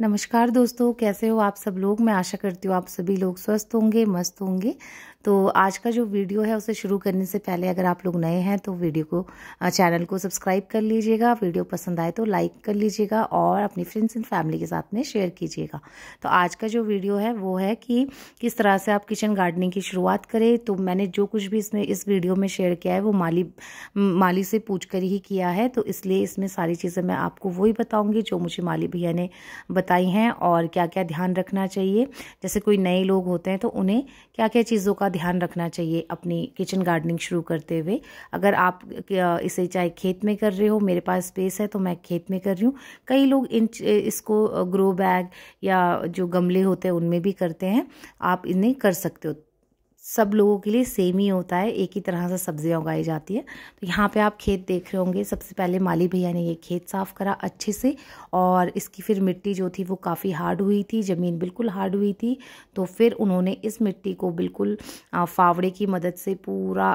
नमस्कार दोस्तों कैसे हो आप सब लोग मैं आशा करती हूँ आप सभी लोग स्वस्थ होंगे मस्त होंगे तो आज का जो वीडियो है उसे शुरू करने से पहले अगर आप लोग नए हैं तो वीडियो को चैनल को सब्सक्राइब कर लीजिएगा वीडियो पसंद आए तो लाइक कर लीजिएगा और अपनी फ्रेंड्स एंड फैमिली के साथ में शेयर कीजिएगा तो आज का जो वीडियो है वो है कि किस तरह से आप किचन गार्डनिंग की शुरुआत करें तो मैंने जो कुछ भी इसमें इस वीडियो में शेयर किया है वो माली माली से पूछ कर ही किया है तो इसलिए इसमें सारी चीज़ें मैं आपको वही बताऊँगी जो मुझे माली भैया ने बताई हैं और क्या क्या ध्यान रखना चाहिए जैसे कोई नए लोग होते हैं तो उन्हें क्या क्या चीज़ों का ध्यान रखना चाहिए अपनी किचन गार्डनिंग शुरू करते हुए अगर आप इसे चाहे खेत में कर रहे हो मेरे पास स्पेस है तो मैं खेत में कर रही हूँ कई लोग इन इसको ग्रो बैग या जो गमले होते हैं उनमें भी करते हैं आप इन्हें कर सकते हो सब लोगों के लिए सेम ही होता है एक ही तरह से सब्ज़ियाँ उगाई जाती है तो यहाँ पे आप खेत देख रहे होंगे सबसे पहले माली भैया ने ये खेत साफ़ करा अच्छे से और इसकी फिर मिट्टी जो थी वो काफ़ी हार्ड हुई थी ज़मीन बिल्कुल हार्ड हुई थी तो फिर उन्होंने इस मिट्टी को बिल्कुल फावड़े की मदद से पूरा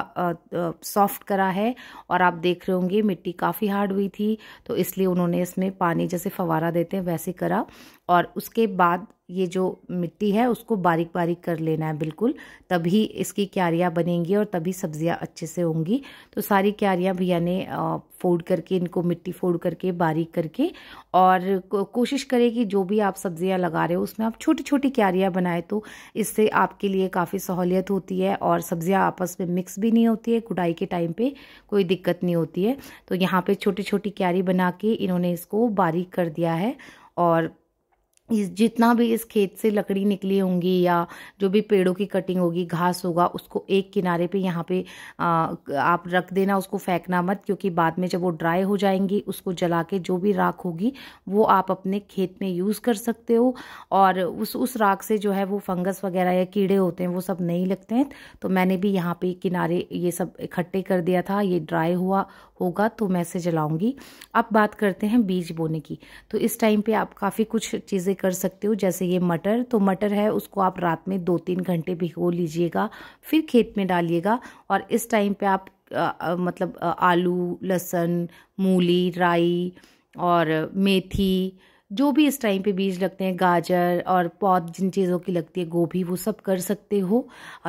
सॉफ्ट करा है और आप देख रहे होंगे मिट्टी काफ़ी हार्ड हुई थी तो इसलिए उन्होंने इसमें पानी जैसे फवारा देते हैं वैसे करा और उसके बाद ये जो मिट्टी है उसको बारीक बारीक कर लेना है बिल्कुल तभी इसकी क्यारियाँ बनेंगी और तभी सब्जियाँ अच्छे से होंगी तो सारी क्यारियाँ भैया ने फोल्ड करके इनको मिट्टी फोड करके बारीक करके और कोशिश करें कि जो भी आप सब्जियाँ लगा रहे हो उसमें आप छोटी छोटी क्यारियाँ बनाएं तो इससे आपके लिए काफ़ी सहूलियत होती है और सब्जियाँ आपस में मिक्स भी नहीं होती है कुटाई के टाइम पर कोई दिक्कत नहीं होती है तो यहाँ पर छोटी छोटी क्यारी बना के इन्होंने इसको बारीक कर दिया है और इस जितना भी इस खेत से लकड़ी निकली होंगी या जो भी पेड़ों की कटिंग होगी घास होगा उसको एक किनारे पे यहाँ पे आ, आप रख देना उसको फेंकना मत क्योंकि बाद में जब वो ड्राई हो जाएंगी उसको जला के जो भी राख होगी वो आप अपने खेत में यूज़ कर सकते हो और उस उस राख से जो है वो फंगस वगैरह या कीड़े होते हैं वो सब नहीं लगते हैं तो मैंने भी यहाँ पर किनारे ये सब इकट्ठे कर दिया था ये ड्राई हुआ होगा तो मैं इसे जलाऊँगी अब बात करते हैं बीज बोने की तो इस टाइम पर आप काफ़ी कुछ चीज़ें कर सकते हो जैसे ये मटर तो मटर है उसको आप रात में दो तीन घंटे भिगो लीजिएगा फिर खेत में डालिएगा और इस टाइम पे आप आ, मतलब आलू लहसुन मूली राई और मेथी जो भी इस टाइम पे बीज लगते हैं गाजर और पौध जिन चीज़ों की लगती है गोभी वो सब कर सकते हो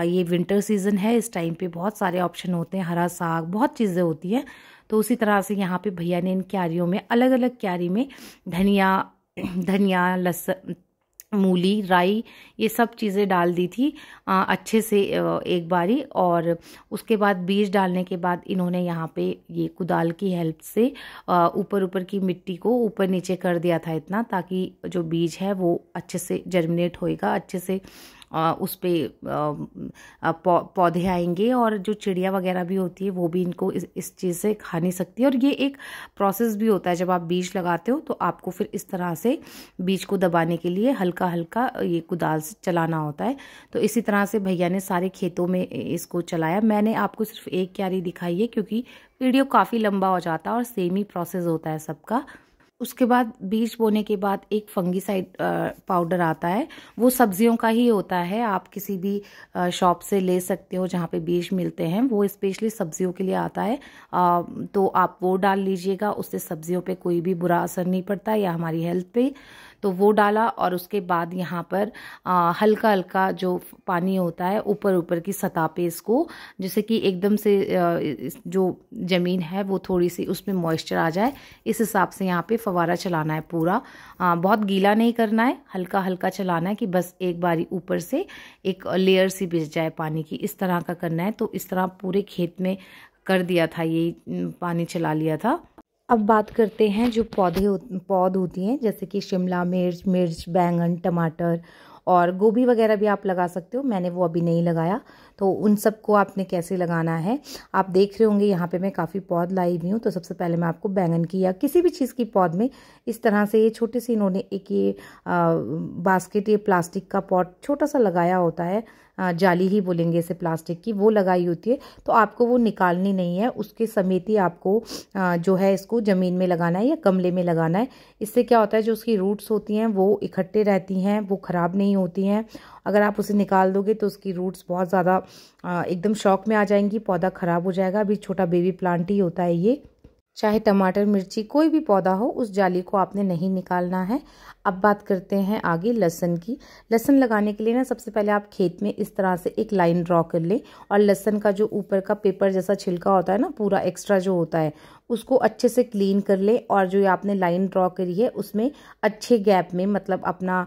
ये विंटर सीज़न है इस टाइम पे बहुत सारे ऑप्शन होते हैं हरा साग बहुत चीज़ें होती हैं तो उसी तरह से यहाँ पे भैया ने इन क्यारियों में अलग अलग क्यारी में धनिया धनिया लहसुन मूली राई ये सब चीज़ें डाल दी थी आ, अच्छे से एक बारी और उसके बाद बीज डालने के बाद इन्होंने यहाँ पे ये कुदाल की हेल्प से ऊपर ऊपर की मिट्टी को ऊपर नीचे कर दिया था इतना ताकि जो बीज है वो अच्छे से जर्मिनेट होएगा अच्छे से उस पर पौधे आएंगे और जो चिड़िया वगैरह भी होती है वो भी इनको इस, इस चीज़ से खा नहीं सकती और ये एक प्रोसेस भी होता है जब आप बीज लगाते हो तो आपको फिर इस तरह से बीज को दबाने के लिए हल्का हल्का ये कुदाल से चलाना होता है तो इसी तरह से भैया ने सारे खेतों में इसको चलाया मैंने आपको सिर्फ एक क्यारी दिखाई है क्योंकि वीडियो काफ़ी लंबा हो जाता है और सेम ही प्रोसेस होता है सबका उसके बाद बीज बोने के बाद एक फंगीसाइड पाउडर आता है वो सब्जियों का ही होता है आप किसी भी शॉप से ले सकते हो जहाँ पे बीज मिलते हैं वो स्पेशली सब्जियों के लिए आता है आ, तो आप वो डाल लीजिएगा उससे सब्जियों पे कोई भी बुरा असर नहीं पड़ता या हमारी हेल्थ पे तो वो डाला और उसके बाद यहाँ पर आ, हल्का हल्का जो पानी होता है ऊपर ऊपर की सतह पे इसको जैसे कि एकदम से आ, जो ज़मीन है वो थोड़ी सी उसमें मॉइस्चर आ जाए इस हिसाब से यहाँ पे फवारा चलाना है पूरा आ, बहुत गीला नहीं करना है हल्का हल्का चलाना है कि बस एक बारी ऊपर से एक लेयर सी बिछ जाए पानी की इस तरह का करना है तो इस तरह पूरे खेत में कर दिया था ये पानी चला लिया था अब बात करते हैं जो पौधे पौध होती हैं जैसे कि शिमला मिर्च मिर्च बैंगन टमाटर और गोभी वगैरह भी आप लगा सकते हो मैंने वो अभी नहीं लगाया तो उन सबको आपने कैसे लगाना है आप देख रहे होंगे यहाँ पे मैं काफ़ी पौध लाई हुई हूँ तो सबसे पहले मैं आपको बैंगन की या किसी भी चीज़ की पौध में इस तरह से ये छोटे से इन्होंने एक ये आ, बास्केट ये प्लास्टिक का पॉट छोटा सा लगाया होता है जाली ही बोलेंगे इसे प्लास्टिक की वो लगाई होती है तो आपको वो निकालनी नहीं है उसके समेत ही आपको जो है इसको ज़मीन में लगाना है या गमले में लगाना है इससे क्या होता है जो उसकी रूट्स होती हैं वो इकट्ठे रहती हैं वो ख़राब नहीं होती हैं अगर आप उसे निकाल दोगे तो उसकी रूट्स बहुत ज़्यादा एकदम शौक में आ जाएंगी पौधा ख़राब हो जाएगा अभी छोटा बेबी प्लांट ही होता है ये चाहे टमाटर मिर्ची कोई भी पौधा हो उस जाली को आपने नहीं निकालना है अब बात करते हैं आगे लहसन की लहसन लगाने के लिए ना सबसे पहले आप खेत में इस तरह से एक लाइन ड्रॉ कर लें और लहसन का जो ऊपर का पेपर जैसा छिलका होता है ना पूरा एक्स्ट्रा जो होता है उसको अच्छे से क्लीन कर लें और जो ये आपने लाइन ड्रॉ करी है उसमें अच्छे गैप में मतलब अपना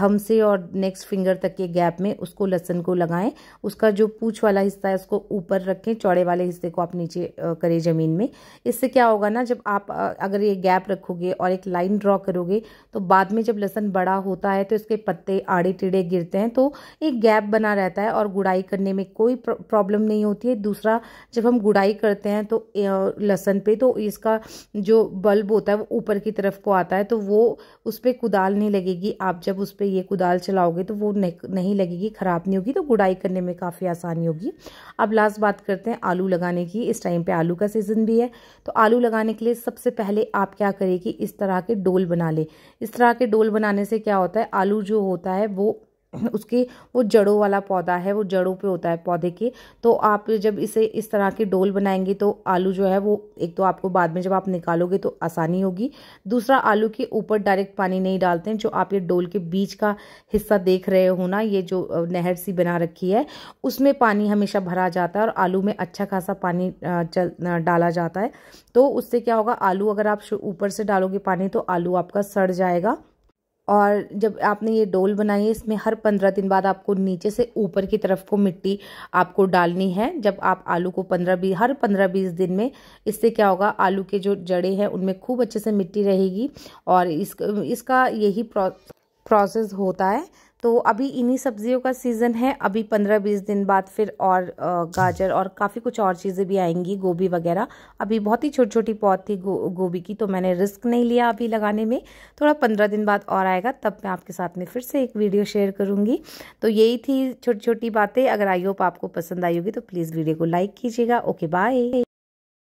थम से और नेक्स्ट फिंगर तक के गैप में उसको लहसन को लगाएं उसका जो पूछ वाला हिस्सा है उसको ऊपर रखें चौड़े वाले हिस्से को आप नीचे करें ज़मीन में इससे क्या होगा ना जब आप अगर ये गैप रखोगे और एक लाइन ड्रॉ करोगे तो बाद बाद में जब लहसन बड़ा होता है तो इसके पत्ते आड़े टेढ़े गिरते हैं तो एक गैप बना रहता है और गुड़ाई करने में कोई प्रॉब्लम नहीं होती है दूसरा जब हम गुड़ाई करते हैं तो लहसन पे तो इसका जो बल्ब होता है वो ऊपर की तरफ को आता है तो वो उस पर कुदाल नहीं लगेगी आप जब उस पर ये कुदाल चलाओगे तो वो नहीं लगेगी ख़राब नहीं होगी तो गुड़ाई करने में काफ़ी आसानी होगी अब लास्ट बात करते हैं आलू लगाने की इस टाइम पर आलू का सीज़न भी है तो आलू लगाने के लिए सबसे पहले आप क्या करें कि इस तरह के डोल बना लें इस तरह के डोल बनाने से क्या होता है आलू जो होता है वो उसके वो जड़ों वाला पौधा है वो जड़ों पे होता है पौधे के तो आप जब इसे इस तरह की डोल बनाएंगे तो आलू जो है वो एक तो आपको बाद में जब आप निकालोगे तो आसानी होगी दूसरा आलू के ऊपर डायरेक्ट पानी नहीं डालते हैं जो आप ये डोल के बीच का हिस्सा देख रहे हो ना ये जो नहर सी बना रखी है उसमें पानी हमेशा भरा जाता है और आलू में अच्छा खासा पानी चल डाला जाता है तो उससे क्या होगा आलू अगर आप ऊपर से डालोगे पानी तो आलू आपका सड़ जाएगा और जब आपने ये डोल बनाई है इसमें हर पंद्रह दिन बाद आपको नीचे से ऊपर की तरफ को मिट्टी आपको डालनी है जब आप आलू को पंद्रह बीस हर पंद्रह बीस दिन में इससे क्या होगा आलू के जो जड़े हैं उनमें खूब अच्छे से मिट्टी रहेगी और इस इसका यही प्रो प्रोसेस होता है तो अभी इन्हीं सब्जियों का सीज़न है अभी पंद्रह बीस दिन बाद फिर और गाजर और काफ़ी कुछ और चीज़ें भी आएंगी गोभी वगैरह अभी बहुत ही छोटी छोटी पौध थी गो, गोभी की तो मैंने रिस्क नहीं लिया अभी लगाने में थोड़ा पंद्रह दिन बाद और आएगा तब मैं आपके साथ में फिर से एक वीडियो शेयर करूँगी तो यही थी छोटी छोटी बातें अगर आई होप आपको पसंद आई होगी तो प्लीज़ वीडियो को लाइक कीजिएगा ओके बाय